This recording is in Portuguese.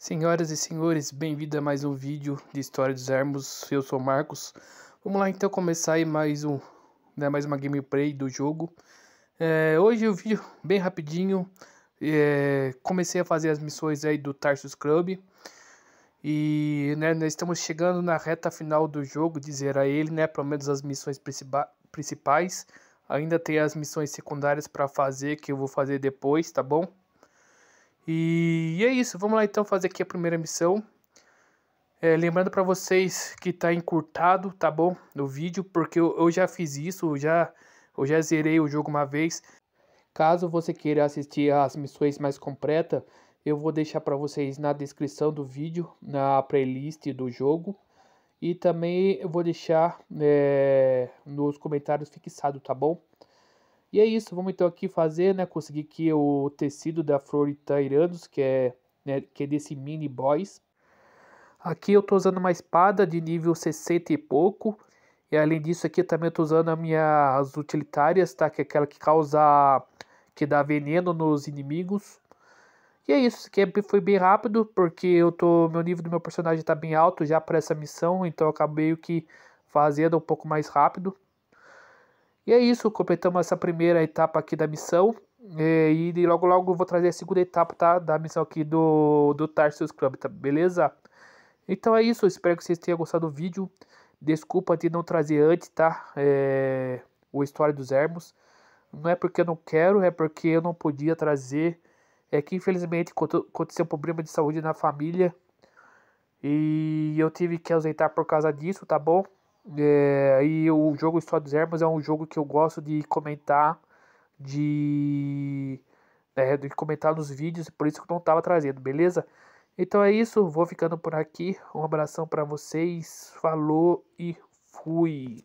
Senhoras e senhores, bem-vindo a mais um vídeo de História dos Ermos, eu sou Marcos. Vamos lá então começar aí mais, um, né, mais uma gameplay do jogo. É, hoje o vídeo bem rapidinho, é, comecei a fazer as missões aí do Tarsus Club. E né, nós estamos chegando na reta final do jogo, dizer a ele, né, pelo menos as missões principais. Ainda tem as missões secundárias para fazer, que eu vou fazer depois, tá bom? E, é isso, vamos lá então fazer aqui a primeira missão. É, lembrando para vocês que tá encurtado, tá bom? No vídeo, porque eu, eu já fiz isso, eu já, eu já zerei o jogo uma vez. Caso você queira assistir as missões mais completas, eu vou deixar para vocês na descrição do vídeo, na playlist do jogo. E também eu vou deixar é, nos comentários fixado, tá bom? E é isso, vamos então aqui fazer, né, conseguir aqui o tecido da flor Tyrannos, que é, né, que é desse mini boys. Aqui eu estou usando uma espada de nível 60 e pouco. E além disso aqui também estou usando as minhas utilitárias, tá? Que é aquela que causa... que dá veneno nos inimigos. E é isso, que é foi bem rápido, porque eu tô, meu nível do meu personagem está bem alto já para essa missão, então eu acabei que fazendo um pouco mais rápido. E é isso, completamos essa primeira etapa aqui da missão. É, e, e logo logo eu vou trazer a segunda etapa tá, da missão aqui do, do Tarsus Club, tá? beleza? Então é isso, espero que vocês tenham gostado do vídeo. Desculpa de não trazer antes, tá? É, o História dos Hermos. Não é porque eu não quero, é porque eu não podia trazer. É que infelizmente aconteceu um problema de saúde na família. E eu tive que ausentar por causa disso, tá bom? É, e o jogo História dos Hermas é um jogo que eu gosto de comentar, de, né, de comentar nos vídeos, por isso que eu não estava trazendo, beleza? Então é isso, vou ficando por aqui. Um abração para vocês, falou e fui.